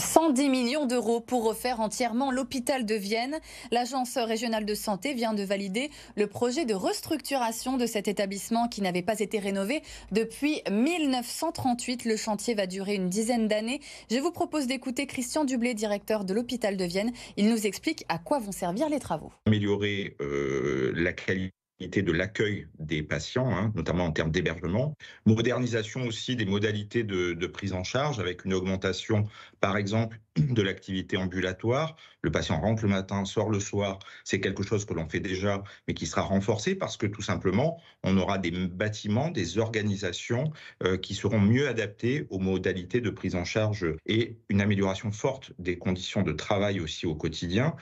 110 millions d'euros pour refaire entièrement l'hôpital de Vienne. L'Agence régionale de santé vient de valider le projet de restructuration de cet établissement qui n'avait pas été rénové depuis 1938. Le chantier va durer une dizaine d'années. Je vous propose d'écouter Christian Dublé, directeur de l'hôpital de Vienne. Il nous explique à quoi vont servir les travaux. Améliorer euh, la qualité de l'accueil des patients, hein, notamment en termes d'hébergement. Modernisation aussi des modalités de, prise en charge avec une augmentation, par exemple, de l'activité ambulatoire. Le patient rentre le matin, sort le soir. C'est quelque chose que l'on fait déjà, mais qui sera renforcé parce que tout simplement, on aura des bâtiments, des organisations euh, qui seront mieux adaptées aux modalités de prise en charge et une amélioration forte des conditions de travail aussi au quotidien.